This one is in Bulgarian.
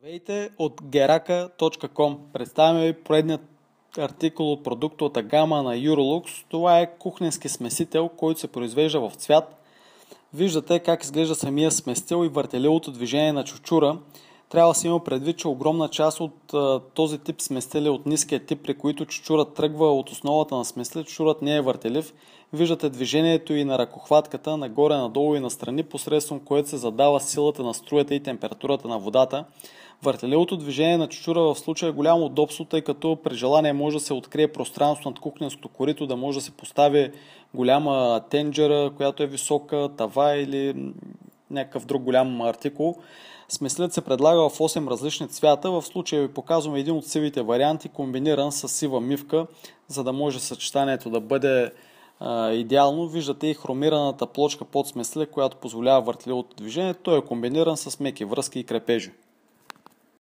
Здравейте от geraka.com Представяме ви поредният артикул от продуктовата гама на Eurolux. Това е кухненски смесител, който се произвежда в цвят. Виждате как изглежда самия сместил и въртелилото движение на чучура. Трябва да се има предвид, че огромна част от а, този тип сместили е от ниския тип, при които чучура тръгва от основата на сместили, чучурът не е въртелив. Виждате движението и на ръкохватката, нагоре, надолу и настрани, посредством което се задава силата на струята и температурата на водата. Въртелелото движение на чучура в случая е голямо удобство, тъй като при желание може да се открие пространство над кухненското корито, да може да се постави голяма тенджера, която е висока, тава или някакъв друг голям артикул. Смеслят се предлага в 8 различни цвята. В случая ви показвам един от сивите варианти, комбиниран с сива мивка, за да може съчетанието да бъде а, идеално. Виждате и хромираната плочка под смесле, която позволява въртливото движение. Той е комбиниран с меки връзки и крепежи.